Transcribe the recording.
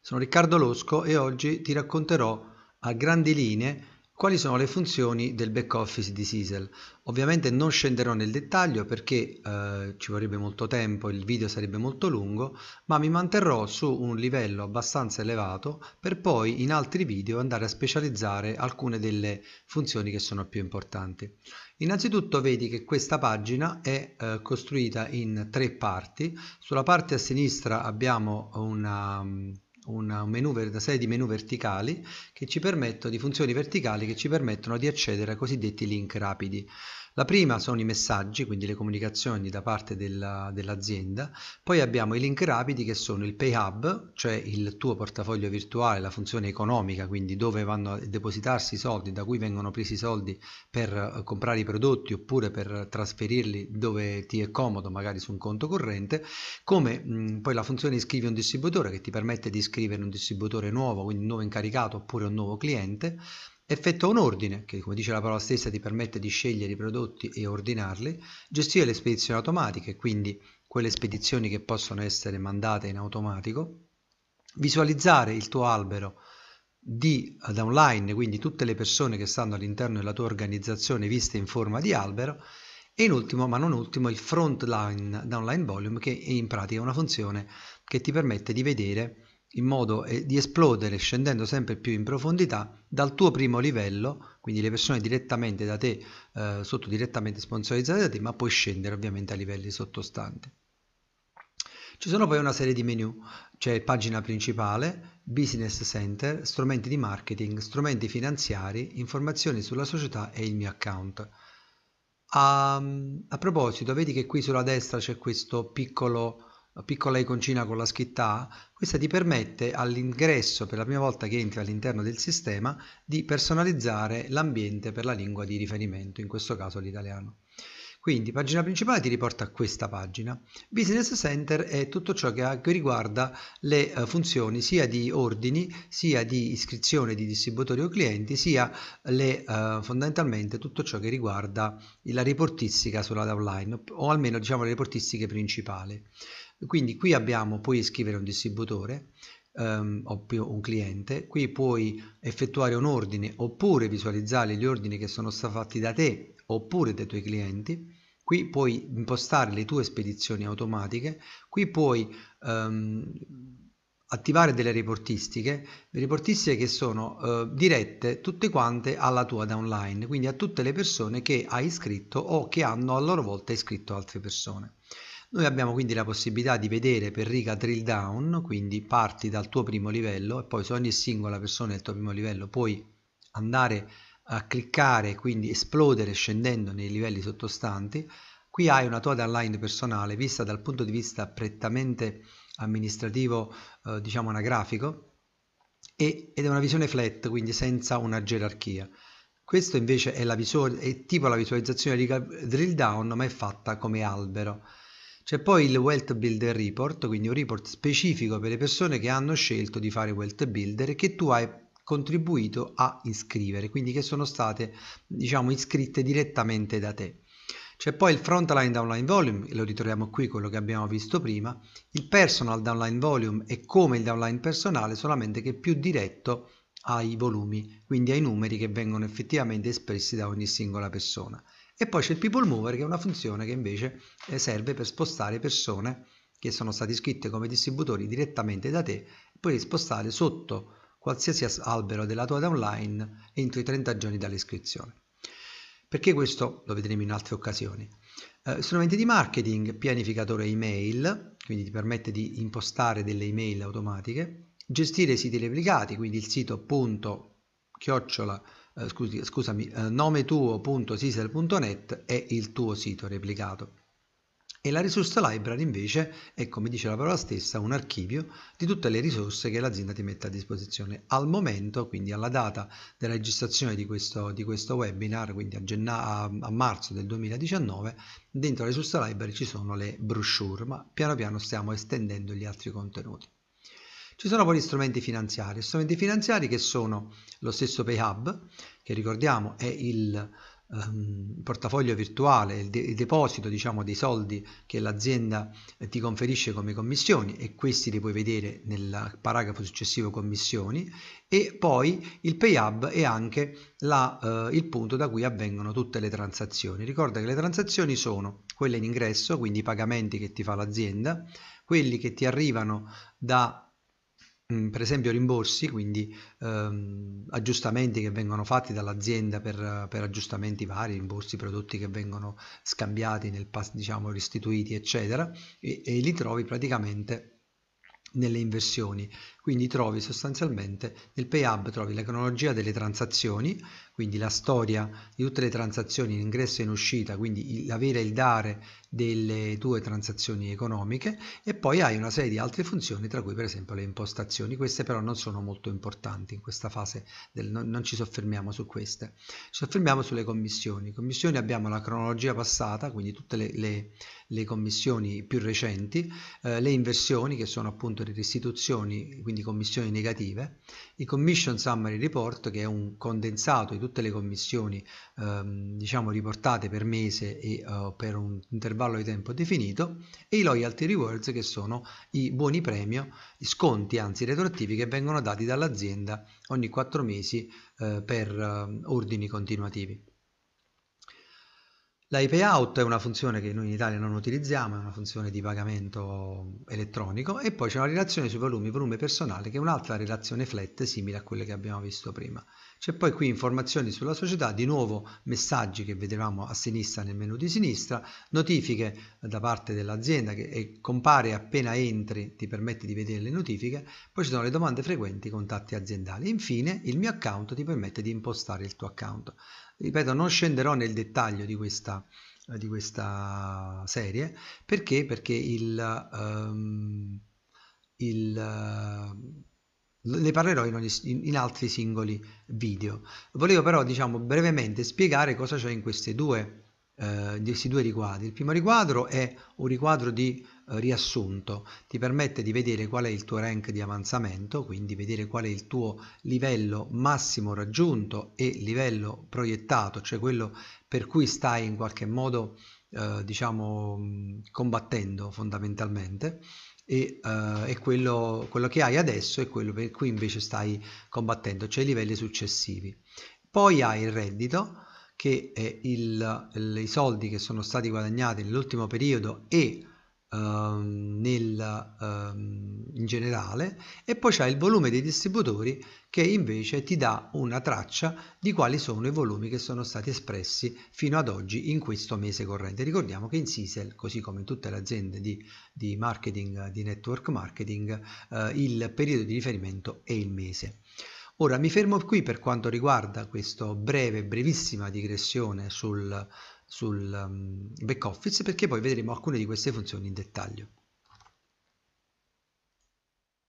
Sono Riccardo Losco e oggi ti racconterò a grandi linee quali sono le funzioni del back office di Sisel. Ovviamente non scenderò nel dettaglio perché eh, ci vorrebbe molto tempo, il video sarebbe molto lungo, ma mi manterrò su un livello abbastanza elevato per poi in altri video andare a specializzare alcune delle funzioni che sono più importanti. Innanzitutto vedi che questa pagina è eh, costruita in tre parti. Sulla parte a sinistra abbiamo una mm, un menu, una serie di menu verticali che ci permettono, di funzioni verticali che ci permettono di accedere ai cosiddetti link rapidi. La prima sono i messaggi, quindi le comunicazioni da parte della, dell'azienda, poi abbiamo i link rapidi che sono il Pay Hub, cioè il tuo portafoglio virtuale, la funzione economica, quindi dove vanno a depositarsi i soldi, da cui vengono presi i soldi per eh, comprare i prodotti oppure per trasferirli dove ti è comodo, magari su un conto corrente, come mh, poi la funzione iscrivi un distributore che ti permette di iscrivere un distributore nuovo, quindi un nuovo incaricato oppure un nuovo cliente, Effettua un ordine, che come dice la parola stessa ti permette di scegliere i prodotti e ordinarli, gestire le spedizioni automatiche, quindi quelle spedizioni che possono essere mandate in automatico, visualizzare il tuo albero di, da online, quindi tutte le persone che stanno all'interno della tua organizzazione viste in forma di albero, e in ultimo, ma non ultimo, il front line downline volume, che è in pratica una funzione che ti permette di vedere in modo eh, di esplodere scendendo sempre più in profondità dal tuo primo livello, quindi le persone direttamente da te, eh, sotto direttamente sponsorizzate da te, ma puoi scendere ovviamente a livelli sottostanti. Ci sono poi una serie di menu, c'è cioè pagina principale, business center, strumenti di marketing, strumenti finanziari, informazioni sulla società e il mio account. A, ehm, a proposito, vedi che qui sulla destra c'è questo piccolo piccola iconcina con la scritta A, questa ti permette all'ingresso, per la prima volta che entri all'interno del sistema, di personalizzare l'ambiente per la lingua di riferimento, in questo caso l'italiano. Quindi pagina principale ti riporta a questa pagina. Business Center è tutto ciò che riguarda le eh, funzioni sia di ordini, sia di iscrizione di distributori o clienti, sia le, eh, fondamentalmente tutto ciò che riguarda la reportistica sulla online, o almeno diciamo le reportistiche principali. Quindi qui abbiamo, puoi iscrivere un distributore um, o un cliente, qui puoi effettuare un ordine oppure visualizzare gli ordini che sono stati fatti da te oppure dai tuoi clienti, qui puoi impostare le tue spedizioni automatiche, qui puoi um, attivare delle reportistiche, reportistiche che sono eh, dirette tutte quante alla tua downline, quindi a tutte le persone che hai iscritto o che hanno a loro volta iscritto altre persone. Noi abbiamo quindi la possibilità di vedere per riga drill down, quindi parti dal tuo primo livello e poi su ogni singola persona del tuo primo livello puoi andare a cliccare, quindi esplodere scendendo nei livelli sottostanti. Qui hai una tua downline personale vista dal punto di vista prettamente amministrativo, eh, diciamo anagrafico, e, ed è una visione flat, quindi senza una gerarchia. Questo invece è, la è tipo la visualizzazione di drill down, ma è fatta come albero. C'è poi il Wealth Builder Report, quindi un report specifico per le persone che hanno scelto di fare Wealth Builder e che tu hai contribuito a iscrivere, quindi che sono state diciamo iscritte direttamente da te. C'è poi il Frontline Downline Volume, lo ritroviamo qui quello che abbiamo visto prima, il Personal Downline Volume è come il downline personale, solamente che è più diretto ai volumi, quindi ai numeri che vengono effettivamente espressi da ogni singola persona e poi c'è il people mover che è una funzione che invece eh, serve per spostare persone che sono state iscritte come distributori direttamente da te, puoi spostare sotto qualsiasi albero della tua downline entro i 30 giorni dall'iscrizione. Perché questo lo vedremo in altre occasioni. Eh, strumenti di marketing, pianificatore email, quindi ti permette di impostare delle email automatiche, gestire i siti replicati, quindi il sito punto chiocciola eh, scusi, scusami, eh, nometuo.sisal.net è il tuo sito replicato. E la resource library invece è, come dice la parola stessa, un archivio di tutte le risorse che l'azienda ti mette a disposizione. Al momento, quindi alla data della registrazione di questo, di questo webinar, quindi a, a, a, marzo del 2019, dentro la resource library ci sono le brochure, ma piano piano stiamo estendendo gli altri contenuti. Ci sono poi gli strumenti finanziari, strumenti finanziari che sono lo stesso PayHub, che ricordiamo è il um, portafoglio virtuale, il, de il deposito diciamo, dei soldi che l'azienda eh, ti conferisce come commissioni e questi li puoi vedere nel paragrafo successivo commissioni e poi il PayHub è anche la, uh, il punto da cui avvengono tutte le transazioni. Ricorda che le transazioni sono quelle in ingresso, quindi i pagamenti che ti fa l'azienda, quelli che ti arrivano da Mm, per esempio rimborsi, quindi ehm, aggiustamenti che vengono fatti dall'azienda per, per, aggiustamenti vari, rimborsi, prodotti che vengono scambiati, nel, diciamo restituiti, eccetera, e, e li trovi praticamente nelle inversioni quindi trovi sostanzialmente nel pay trovi la cronologia delle transazioni quindi la storia di tutte le transazioni in ingresso e in uscita quindi l'avere e il dare delle tue transazioni economiche e poi hai una serie di altre funzioni tra cui per esempio le impostazioni queste però non sono molto importanti in questa fase del, non, non, ci soffermiamo su queste ci soffermiamo sulle commissioni commissioni abbiamo la cronologia passata quindi tutte le, le, le commissioni più recenti eh, le inversioni che sono appunto le restituzioni quindi commissioni negative i commission summary report che è un condensato di tutte le commissioni ehm, diciamo riportate per mese e eh, per un intervento intervallo di tempo definito e i loyalty rewards che sono i buoni premio, i sconti anzi retroattivi che vengono dati dall'azienda ogni 4 mesi eh, per eh, ordini continuativi. La IP è una funzione che noi in Italia non utilizziamo, è una funzione di pagamento elettronico e poi c'è una relazione sui volumi, volume personale, che è un'altra relazione flat simile a quelle che abbiamo visto prima. C'è poi qui informazioni sulla società, di nuovo messaggi che vedevamo a sinistra nel menu di sinistra, notifiche da parte dell'azienda che eh, compare appena entri, ti permette di vedere le notifiche, poi ci sono le domande frequenti, contatti aziendali. Infine il mio account ti permette di impostare il tuo account ripeto non scenderò nel dettaglio di questa, di questa serie perché, perché il, um, il ne parlerò in, ogni, in, altri singoli video. Volevo però, diciamo, brevemente spiegare cosa c'è in queste due eh, questi due riquadri. Il primo riquadro è un riquadro di eh, riassunto, ti permette di vedere qual è il tuo rank di avanzamento, quindi vedere qual è il tuo livello massimo raggiunto e livello proiettato, cioè quello per cui stai in qualche modo eh, diciamo combattendo fondamentalmente e, uh, e quello, quello, che hai adesso e quello per cui invece stai combattendo, cioè i livelli successivi. Poi hai il reddito che eh, il, il, i soldi che sono stati guadagnati nell'ultimo periodo e ehm, nel, ehm, in generale e poi c'è il volume dei distributori che invece ti dà una traccia di quali sono i volumi che sono stati espressi fino ad oggi in questo mese corrente. Ricordiamo che in Sisel, così come in tutte le aziende di, di marketing, di network marketing, eh, il periodo di riferimento è il mese. Ora mi fermo qui per quanto riguarda questa breve, brevissima digressione sul, sul um, back office perché poi vedremo alcune di queste funzioni in dettaglio.